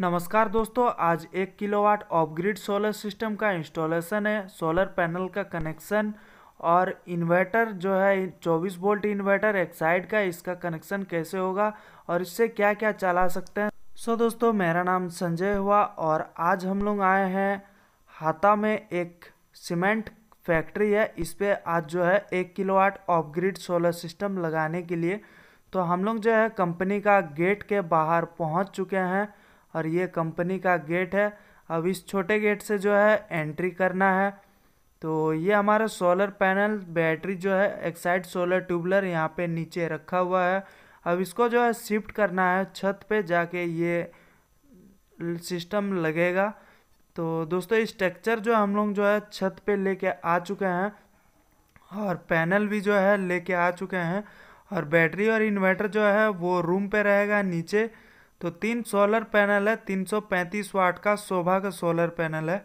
नमस्कार दोस्तों आज एक kilowatt off grid solar system का इंस्टॉलेशन है सोलर पैनल का कनेक्शन और इन्वर्टर जो है 24 वोल्ट इन्वर्टर एक साइड का इसका कनेक्शन कैसे होगा और इससे क्या क्या चला सकते हैं सो so दोस्तों मेरा नाम संजय हुआ और आज हम लोग आए हैं हाथा में एक सीमेंट फैक्ट्री है इस पर आज जो है एक watt off grid solar system लगाने के लिए तो हम लोग जो है कंपनी का गेट के बाहर पहुँच चुके हैं और ये कंपनी का गेट है अब इस छोटे गेट से जो है एंट्री करना है तो ये हमारा सोलर पैनल बैटरी जो है एक्साइड सोलर ट्यूबलर यहाँ पे नीचे रखा हुआ है अब इसको जो है शिफ्ट करना है छत पे जाके ये सिस्टम लगेगा तो दोस्तों स्ट्रक्चर जो हम लोग जो है छत पे लेके आ चुके हैं और पैनल भी जो है लेके आ चुके हैं और बैटरी और इन्वर्टर जो है वो रूम पे रहेगा नीचे तो तीन सोलर पैनल है 335 वाट का शोभा का सोलर पैनल है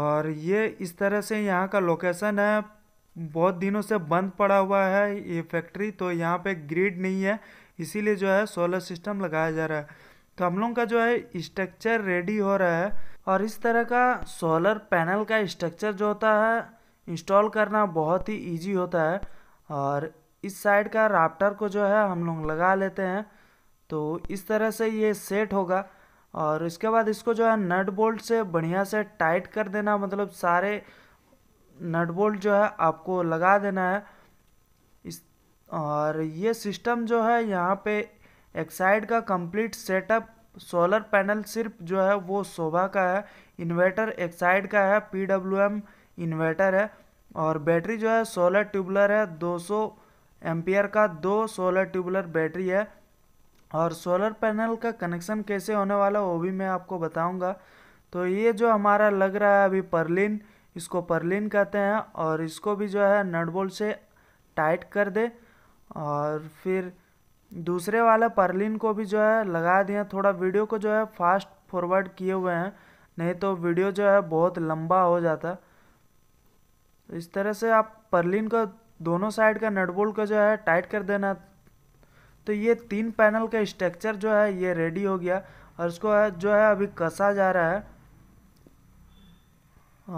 और ये इस तरह से यहाँ का लोकेशन है बहुत दिनों से बंद पड़ा हुआ है ये फैक्ट्री तो यहाँ पे ग्रिड नहीं है इसीलिए जो है सोलर सिस्टम लगाया जा रहा है तो हम लोग का जो है स्ट्रक्चर रेडी हो रहा है और इस तरह का सोलर पैनल का स्ट्रक्चर जो होता है इंस्टॉल करना बहुत ही ईजी होता है और इस साइड का राफ्टर को जो है हम लोग लगा लेते हैं तो इस तरह से ये सेट होगा और इसके बाद इसको जो है नट बोल्ट से बढ़िया से टाइट कर देना मतलब सारे नट बोल्ट जो है आपको लगा देना है इस और ये सिस्टम जो है यहाँ पे एक साइड का कंप्लीट सेटअप सोलर पैनल सिर्फ जो है वो शोभा का है इन्वर्टर एक साइड का है पी डब्ल्यू एम इन्वर्टर है और बैटरी जो है सोलर ट्यूबलर है 200 सौ का दो सोलर ट्यूबलर बैटरी है और सोलर पैनल का कनेक्शन कैसे होने वाला वो भी मैं आपको बताऊंगा तो ये जो हमारा लग रहा है अभी परलिन इसको परलिन कहते हैं और इसको भी जो है नटबोल से टाइट कर दे और फिर दूसरे वाला परलिन को भी जो है लगा दिए थोड़ा वीडियो को जो है फास्ट फॉरवर्ड किए हुए हैं नहीं तो वीडियो जो है बहुत लंबा हो जाता इस तरह से आप परलिन का दोनों साइड का नटबोल का को जो है टाइट कर देना तो ये तीन पैनल का स्ट्रक्चर जो है ये रेडी हो गया और इसको है जो है अभी कसा जा रहा है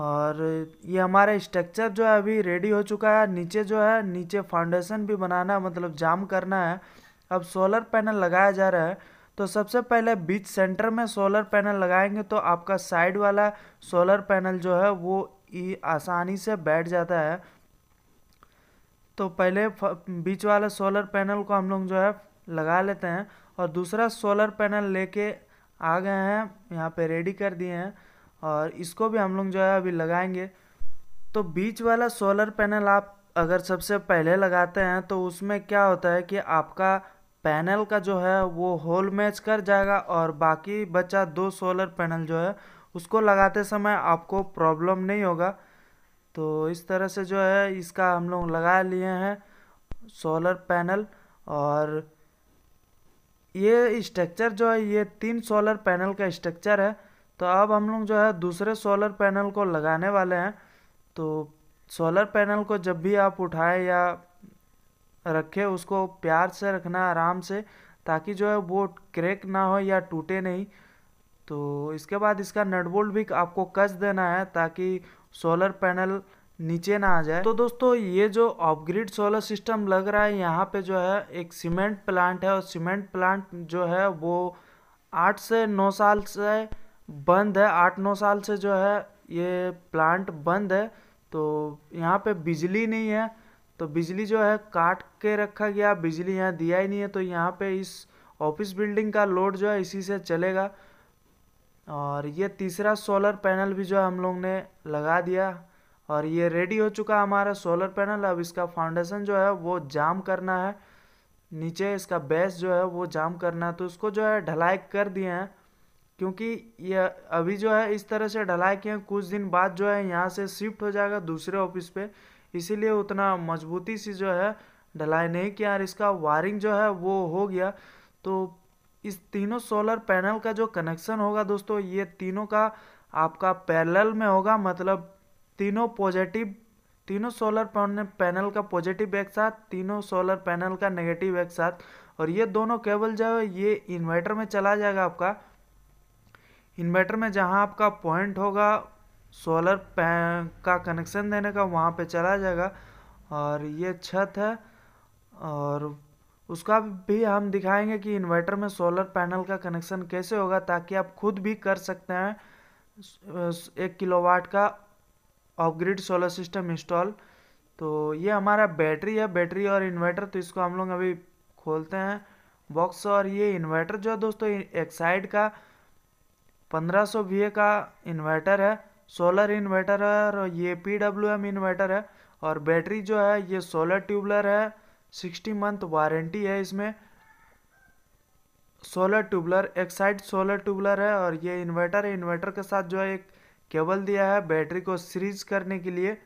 और ये हमारा स्ट्रक्चर जो है अभी रेडी हो चुका है नीचे जो है नीचे फाउंडेशन भी बनाना है मतलब जाम करना है अब सोलर पैनल लगाया जा रहा है तो सबसे पहले बीच सेंटर में सोलर पैनल लगाएंगे तो आपका साइड वाला सोलर पैनल जो है वो आसानी से बैठ जाता है तो पहले बीच वाला सोलर पैनल को हम लोग जो है लगा लेते हैं और दूसरा सोलर पैनल लेके आ गए हैं यहाँ पे रेडी कर दिए हैं और इसको भी हम लोग जो है अभी लगाएंगे तो बीच वाला सोलर पैनल आप अगर सबसे पहले लगाते हैं तो उसमें क्या होता है कि आपका पैनल का जो है वो होल मैच कर जाएगा और बाकी बचा दो सोलर पैनल जो है उसको लगाते समय आपको प्रॉब्लम नहीं होगा तो इस तरह से जो है इसका हम लोग लगा लिए हैं सोलर पैनल और ये स्ट्रक्चर जो है ये तीन सोलर पैनल का स्ट्रक्चर है तो अब हम लोग जो है दूसरे सोलर पैनल को लगाने वाले हैं तो सोलर पैनल को जब भी आप उठाएं या रखें उसको प्यार से रखना आराम से ताकि जो है वो क्रैक ना हो या टूटे नहीं तो इसके बाद इसका नट बोल्ट भी आपको कस देना है ताकि सोलर पैनल नीचे ना आ जाए तो दोस्तों ये जो ऑफग्रिड सोलर सिस्टम लग रहा है यहाँ पे जो है एक सीमेंट प्लांट है और सीमेंट प्लांट जो है वो आठ से नौ साल से बंद है आठ नौ साल से जो है ये प्लांट बंद है तो यहाँ पे बिजली नहीं है तो बिजली जो है काट के रखा गया बिजली यहाँ दिया ही नहीं है तो यहाँ पे इस ऑफिस बिल्डिंग का लोड जो है इसी से चलेगा और ये तीसरा सोलर पैनल भी जो है हम लोग ने लगा दिया और ये रेडी हो चुका हमारा सोलर पैनल अब इसका फाउंडेशन जो है वो जाम करना है नीचे इसका बेस जो है वो जाम करना है तो उसको जो है ढलाई कर दिए हैं क्योंकि ये अभी जो है इस तरह से ढलाई किए कुछ दिन बाद जो है यहाँ से शिफ्ट हो जाएगा दूसरे ऑफिस पे इसीलिए उतना मजबूती से जो है ढलाई नहीं किया और इसका वायरिंग जो है वो हो गया तो इस तीनों सोलर पैनल का जो कनेक्शन होगा दोस्तों ये तीनों का आपका पैरेलल में होगा मतलब तीनों पॉजिटिव तीनों सोलर पैनल का पॉजिटिव एक साथ तीनों सोलर पैनल का नेगेटिव एक साथ और ये दोनों केबल जो है ये इन्वर्टर में चला जाएगा आपका इन्वर्टर में जहाँ आपका पॉइंट होगा सोलर का कनेक्शन देने का वहाँ पे चला जाएगा और ये छत है और उसका भी हम दिखाएंगे कि इन्वर्टर में सोलर पैनल का कनेक्शन कैसे होगा ताकि आप खुद भी कर सकते हैं एक किलोवाट का off grid solar system install तो ये हमारा बैटरी है बैटरी और इन्वर्टर तो इसको हम लोग अभी खोलते हैं बॉक्स और ये इन्वर्टर जो है दोस्तों एक साइड का 1500 सौ का इन्वर्टर है सोलर इन्वर्टर है और ये पी डब्ल्यू एम इन्वर्टर है और बैटरी जो है ये सोलर ट्यूबलर है सिक्सटी मंथ वारंटी है इसमें सोलर ट्यूबलर एक साइड सोलर ट्यूबलर है और ये इन्वर्टर है इन्वर्टर के साथ जो है एक केबल दिया है बैटरी को सीरीज करने के लिए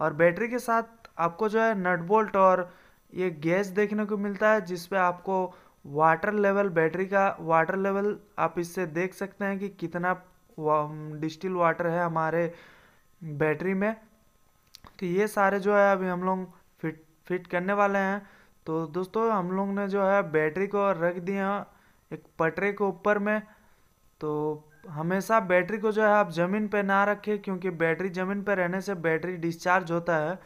और बैटरी के साथ आपको जो है नट बोल्ट और ये गैस देखने को मिलता है जिसपे आपको वाटर लेवल बैटरी का वाटर लेवल आप इससे देख सकते हैं कि कितना डिस्टिल वाटर है हमारे बैटरी में तो ये सारे जो है अभी हम लोग फिट फिट करने वाले हैं तो दोस्तों हम लोग ने जो है बैटरी को रख दिया एक पटरे के ऊपर में तो हमेशा बैटरी को जो है आप ज़मीन पर ना रखें क्योंकि बैटरी ज़मीन पर रहने से बैटरी डिस्चार्ज होता है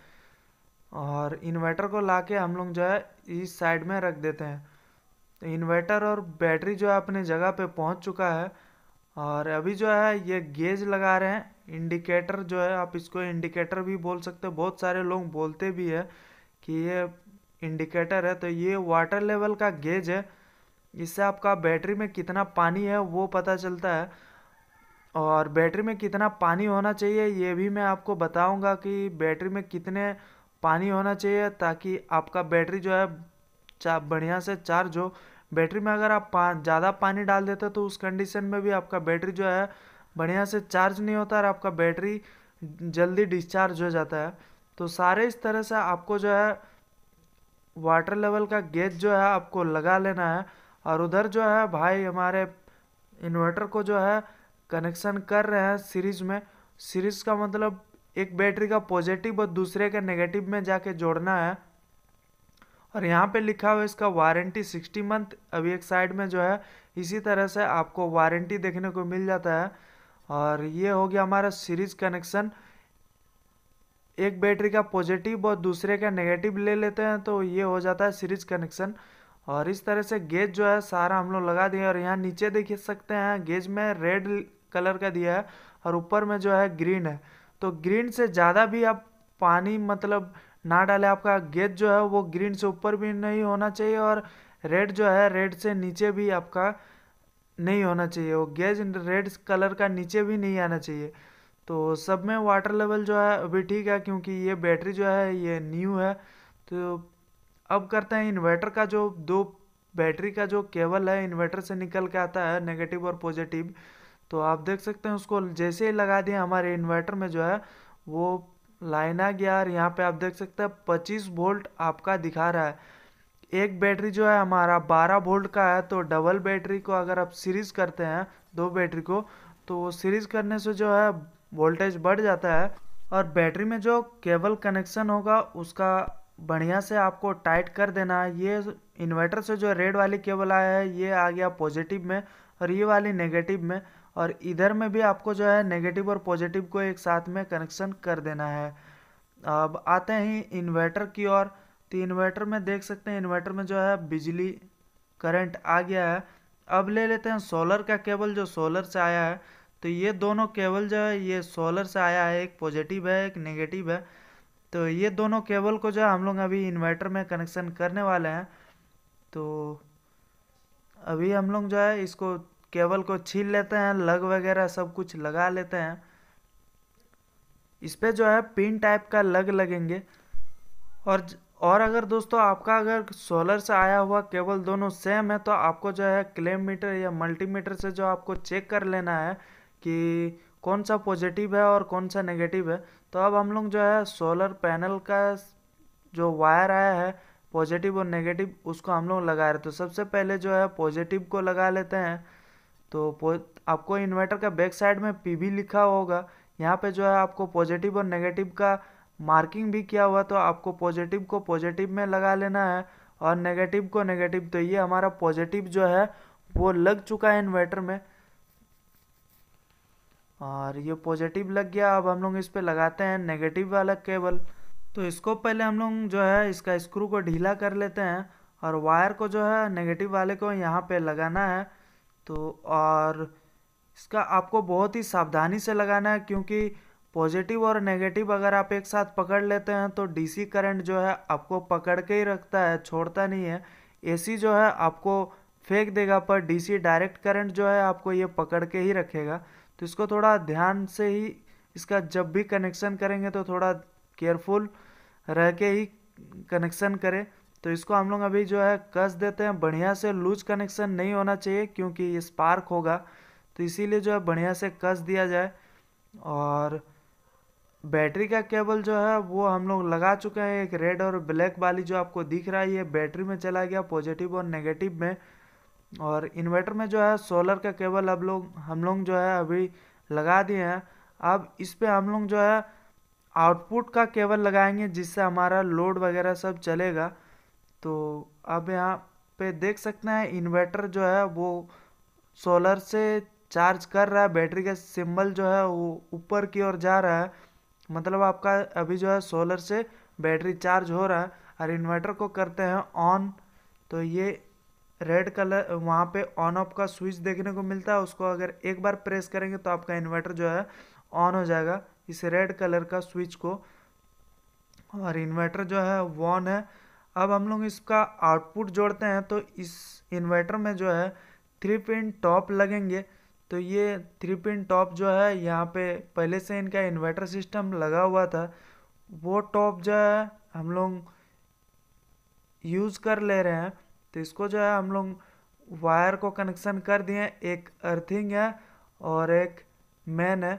और इन्वर्टर को ला के हम लोग जो है इस साइड में रख देते हैं तो इन्वर्टर और बैटरी जो है अपने जगह पे पहुंच चुका है और अभी जो है ये गेज लगा रहे हैं इंडिकेटर जो है आप इसको इंडिकेटर भी बोल सकते हो बहुत सारे लोग बोलते भी है कि ये इंडिकेटर है तो ये वाटर लेवल का गेज है इससे आपका बैटरी में कितना पानी है वो पता चलता है और बैटरी में कितना पानी होना चाहिए ये भी मैं आपको बताऊंगा कि बैटरी में कितने पानी होना चाहिए ताकि आपका बैटरी जो है चा बढ़िया से चार्ज हो बैटरी में अगर आप पा ज़्यादा पानी डाल देते तो उस कंडीशन में भी आपका बैटरी जो है बढ़िया से चार्ज नहीं होता और आपका बैटरी जल्दी डिस्चार्ज हो जाता है तो सारे इस तरह से आपको जो है वाटर लेवल का गेज जो है आपको लगा लेना है और उधर जो है भाई हमारे इन्वर्टर को जो है कनेक्शन कर रहे हैं सीरीज में सीरीज का मतलब एक बैटरी का पॉजिटिव और दूसरे का नेगेटिव में जाके जोड़ना है और यहाँ पे लिखा हुआ इसका वारंटी सिक्सटी मंथ अभी एक साइड में जो है इसी तरह से आपको वारंटी देखने को मिल जाता है और ये हो गया हमारा सीरीज कनेक्शन एक बैटरी का पॉजिटिव और दूसरे का नेगेटिव ले लेते हैं तो ये हो जाता है सीरीज कनेक्शन और इस तरह से गेज जो है सारा हम लोग लगा दिए और यहाँ नीचे देख सकते हैं गेज में रेड कलर का दिया है और ऊपर में जो है ग्रीन है तो ग्रीन से ज़्यादा भी आप पानी मतलब ना डालें आपका गेज जो है वो ग्रीन से ऊपर भी नहीं होना चाहिए और रेड जो है रेड से नीचे भी आपका नहीं होना चाहिए वो गेज रेड कलर का नीचे भी नहीं आना चाहिए तो सब में वाटर लेवल जो है अभी ठीक है क्योंकि ये बैटरी जो है ये न्यू है तो अब करते हैं इन्वर्टर का जो दो बैटरी का जो केबल है इन्वर्टर से निकल के आता है नेगेटिव और पॉजिटिव तो आप देख सकते हैं उसको जैसे ही लगा दिया हमारे इन्वर्टर में जो है वो लाइन आ गया और यहाँ पे आप देख सकते हैं पच्चीस वोल्ट आपका दिखा रहा है एक बैटरी जो है हमारा बारह वोल्ट का है तो डबल बैटरी को अगर आप सीरीज करते हैं दो बैटरी को तो सीरीज करने से जो है वोल्टेज बढ़ जाता है और बैटरी में जो केबल कनेक्शन होगा उसका बढ़िया से आपको टाइट कर देना है ये इन्वर्टर से जो रेड वाली केबल आया है ये आ गया पॉजिटिव में और ये वाली नेगेटिव में और इधर में भी आपको जो है नेगेटिव और पॉजिटिव को एक साथ में कनेक्शन कर देना है अब आते हैं इन्वर्टर की ओर तो इन्वर्टर में देख सकते हैं इन्वर्टर में जो है बिजली करंट आ गया है अब ले लेते हैं सोलर का केबल जो सोलर से आया है तो ये दोनों केबल जो है ये सोलर से आया है एक पॉजिटिव है एक नेगेटिव है तो ये दोनों केबल को जो है हम लोग अभी इन्वर्टर में कनेक्शन करने वाले हैं तो अभी हम लोग जो है इसको केबल को छील लेते हैं लग वगैरह सब कुछ लगा लेते हैं इस पर जो है पिन टाइप का लग लगेंगे और और अगर दोस्तों आपका अगर सोलर से आया हुआ केबल दोनों सेम है तो आपको जो है क्लेम मीटर या मल्टीमीटर से जो आपको चेक कर लेना है कि कौन सा पॉजिटिव है और कौन सा नेगेटिव है तो अब हम लोग जो है सोलर पैनल का जो वायर आया है पॉजिटिव और नेगेटिव उसको हम लोग लगा रहे तो सबसे पहले जो है पॉजिटिव को लगा लेते हैं तो आपको इन्वर्टर का बैक साइड में पी लिखा होगा यहाँ पे जो है आपको पॉजिटिव और नेगेटिव का मार्किंग भी किया हुआ तो आपको पॉजिटिव को पॉजिटिव में लगा लेना है और नेगेटिव को नेगेटिव तो ये हमारा पॉजिटिव जो है वो लग चुका है इन्वर्टर में और ये पॉजिटिव लग गया अब हम लोग इस पर लगाते हैं नेगेटिव वाला केबल तो इसको पहले हम लोग जो है इसका स्क्रू को ढीला कर लेते हैं और वायर को जो है नेगेटिव वाले को यहाँ पे लगाना है तो और इसका आपको बहुत ही सावधानी से लगाना है क्योंकि पॉजिटिव और नेगेटिव अगर आप एक साथ पकड़ लेते हैं तो डीसी करंट जो है आपको पकड़ के ही रखता है छोड़ता नहीं है एसी जो है आपको फेंक देगा पर डीसी डायरेक्ट करंट जो है आपको ये पकड़ के ही रखेगा तो इसको थोड़ा ध्यान से ही इसका जब भी कनेक्शन करेंगे तो थोड़ा केयरफुल रह के ही कनेक्शन करें तो इसको हम लोग अभी जो है कस देते हैं बढ़िया से लूज कनेक्शन नहीं होना चाहिए क्योंकि ये स्पार्क होगा तो इसीलिए जो है बढ़िया से कस दिया जाए और बैटरी का केबल जो है वो हम लोग लगा चुके हैं एक रेड और ब्लैक वाली जो आपको दिख रहा है ये बैटरी में चला गया पॉजिटिव और नेगेटिव में और इन्वर्टर में जो है सोलर का केबल अब लोग हम लोग जो है अभी लगा दिए हैं अब इस पर हम लोग जो है आउटपुट का केबल लगाएंगे जिससे हमारा लोड वगैरह सब चलेगा तो अब यहाँ पे देख सकते हैं इन्वर्टर जो है वो सोलर से चार्ज कर रहा है बैटरी का सिंबल जो है वो ऊपर की ओर जा रहा है मतलब आपका अभी जो है सोलर से बैटरी चार्ज हो रहा है और इन्वर्टर को करते हैं ऑन तो ये रेड कलर वहाँ पे ऑन ऑफ का स्विच देखने को मिलता है उसको अगर एक बार प्रेस करेंगे तो आपका इन्वर्टर जो है ऑन हो जाएगा इस रेड कलर का स्विच को और इन्वर्टर जो है वो ऑन है अब हम लोग इसका आउटपुट जोड़ते हैं तो इस इन्वर्टर में जो है थ्री पिन टॉप लगेंगे तो ये थ्री पिन टॉप जो है यहाँ पे पहले से इनका इन्वर्टर सिस्टम लगा हुआ था वो टॉप जो है हम लोग यूज़ कर ले रहे हैं तो इसको जो है हम लोग वायर को कनेक्शन कर दिए एक अर्थिंग है और एक मैन है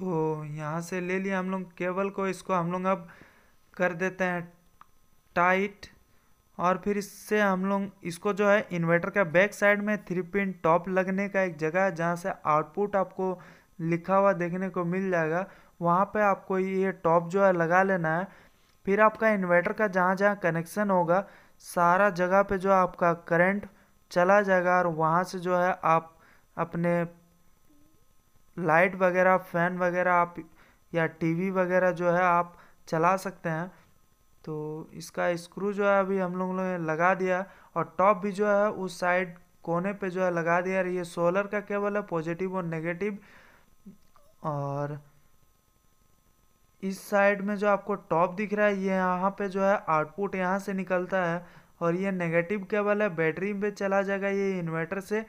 तो यहाँ से ले लिया हम लोग केबल को इसको हम लोग अब कर देते हैं टाइट और फिर इससे हम लोग इसको जो है इन्वर्टर का बैक साइड में थ्री पिन टॉप लगने का एक जगह है जहाँ से आउटपुट आपको लिखा हुआ देखने को मिल जाएगा वहाँ पे आपको ये टॉप जो है लगा लेना है फिर आपका इन्वर्टर का जहाँ जहाँ कनेक्शन होगा सारा जगह पे जो आपका करंट चला जाएगा और वहाँ से जो है आप अपने लाइट वगैरह फ़ैन वगैरह आप या टीवी वगैरह जो है आप चला सकते हैं तो इसका स्क्रू जो है अभी हम लोगों ने लगा दिया और टॉप भी जो है उस साइड कोने पे जो है लगा दिया और ये सोलर का केबल है पॉजिटिव और नेगेटिव और इस साइड में जो आपको टॉप दिख रहा है ये यहाँ पे जो है आउटपुट यहाँ से निकलता है और ये नेगेटिव केबल है बैटरी पे चला जाएगा ये इन्वर्टर से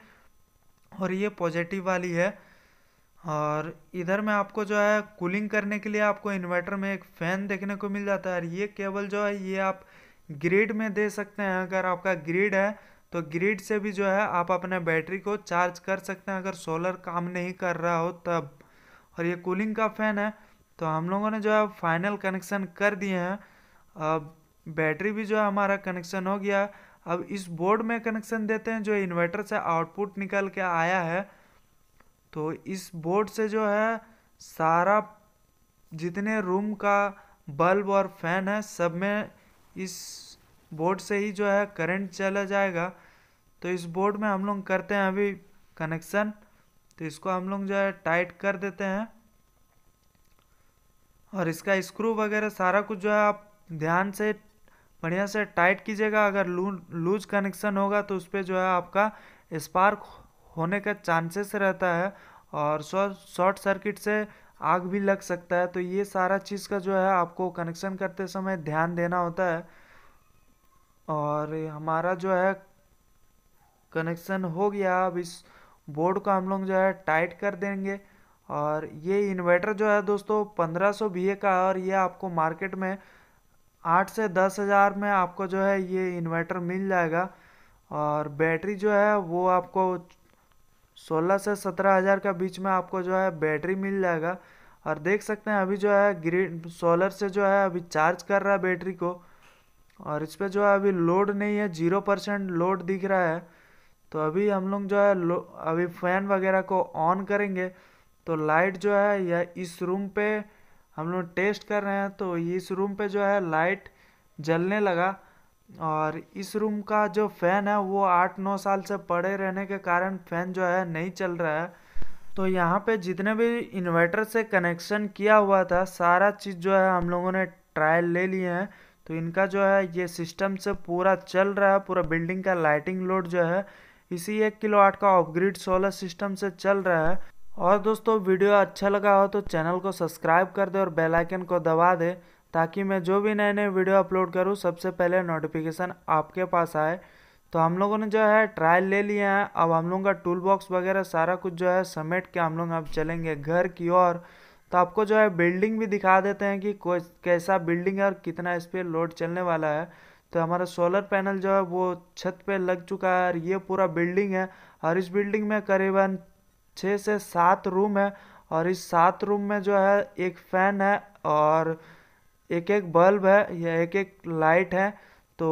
और ये पॉजिटिव वाली है और इधर में आपको जो है कूलिंग करने के लिए आपको इन्वर्टर में एक फ़ैन देखने को मिल जाता है और ये केबल जो है ये आप ग्रिड में दे सकते हैं अगर आपका ग्रिड है तो ग्रिड से भी जो है आप अपने बैटरी को चार्ज कर सकते हैं अगर सोलर काम नहीं कर रहा हो तब और ये कूलिंग का फ़ैन है तो हम लोगों ने जो है फाइनल कनेक्शन कर दिए हैं अब बैटरी भी जो है हमारा कनेक्शन हो गया अब इस बोर्ड में कनेक्शन देते हैं जो इन्वर्टर से आउटपुट निकल के आया है तो इस बोर्ड से जो है सारा जितने रूम का बल्ब और फैन है सब में इस बोर्ड से ही जो है करंट चला जाएगा तो इस बोर्ड में हम लोग करते हैं अभी कनेक्शन तो इसको हम लोग जो है टाइट कर देते हैं और इसका स्क्रू वगैरह सारा कुछ जो है आप ध्यान से बढ़िया से टाइट कीजिएगा अगर लू लूज कनेक्शन होगा तो उस पर जो है आपका स्पार्क होने का चांसेस रहता है और शॉर्ट सर्किट से आग भी लग सकता है तो ये सारा चीज़ का जो है आपको कनेक्शन करते समय ध्यान देना होता है और हमारा जो है कनेक्शन हो गया अब इस बोर्ड को हम लोग जो है टाइट कर देंगे और ये इन्वर्टर जो है दोस्तों पंद्रह सौ बी ए का है और ये आपको मार्केट में आठ से दस हज़ार में आपको जो है ये इन्वर्टर मिल जाएगा और बैटरी जो है वो आपको सोलह से सत्रह हज़ार का बीच में आपको जो है बैटरी मिल जाएगा और देख सकते हैं अभी जो है ग्रीड सोलर से जो है अभी चार्ज कर रहा है बैटरी को और इस पर जो है अभी लोड नहीं है जीरो परसेंट लोड दिख रहा है तो अभी हम लोग जो है अभी फ़ैन वगैरह को ऑन करेंगे तो लाइट जो है यह इस रूम पे हम लोग टेस्ट कर रहे हैं तो इस रूम पे जो है लाइट जलने लगा और इस रूम का जो फ़ैन है वो आठ नौ साल से पड़े रहने के कारण फ़ैन जो है नहीं चल रहा है तो यहाँ पे जितने भी इन्वर्टर से कनेक्शन किया हुआ था सारा चीज़ जो है हम लोगों ने ट्रायल ले लिए हैं तो इनका जो है ये सिस्टम से पूरा चल रहा है पूरा बिल्डिंग का लाइटिंग लोड जो है इसी एक किलो आठ का ऑफग्रिड सोलर सिस्टम से चल रहा है और दोस्तों वीडियो अच्छा लगा हो तो चैनल को सब्सक्राइब कर दे और बेल आइकन को दबा दे ताकि मैं जो भी नए नए वीडियो अपलोड करूँ सबसे पहले नोटिफिकेशन आपके पास आए तो हम लोगों ने जो है ट्रायल ले लिया है अब हम लोगों का टूल बॉक्स वगैरह सारा कुछ जो है समेट के हम लोग अब चलेंगे घर की ओर तो आपको जो है बिल्डिंग भी दिखा देते हैं कि कोई कैसा बिल्डिंग है और कितना इस पर लोड चलने वाला है तो हमारा सोलर पैनल जो है वो छत पे लग चुका है और ये पूरा बिल्डिंग है और इस बिल्डिंग में करीबन छः से सात रूम है और इस सात रूम में जो है एक फैन है और एक एक बल्ब है या एक एक लाइट है तो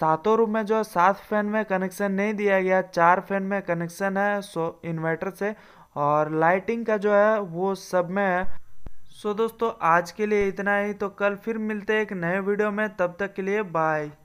सातों रूम में जो है सात फैन में कनेक्शन नहीं दिया गया चार फैन में कनेक्शन है सो इन्वर्टर से और लाइटिंग का जो है वो सब में है सो दोस्तों आज के लिए इतना ही तो कल फिर मिलते हैं एक नए वीडियो में तब तक के लिए बाय